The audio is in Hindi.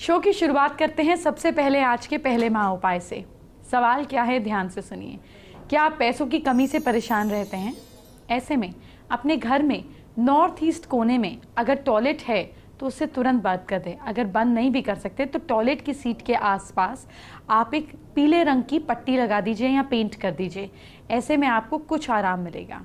शो की शुरुआत करते हैं सबसे पहले आज के पहले महा उपाय से सवाल क्या है ध्यान से सुनिए क्या आप पैसों की कमी से परेशान रहते हैं ऐसे में अपने घर में नॉर्थ ईस्ट कोने में अगर टॉयलेट है तो उससे तुरंत बंद कर दें अगर बंद नहीं भी कर सकते तो टॉयलेट की सीट के आसपास आप एक पीले रंग की पट्टी लगा दीजिए या पेंट कर दीजिए ऐसे में आपको कुछ आराम मिलेगा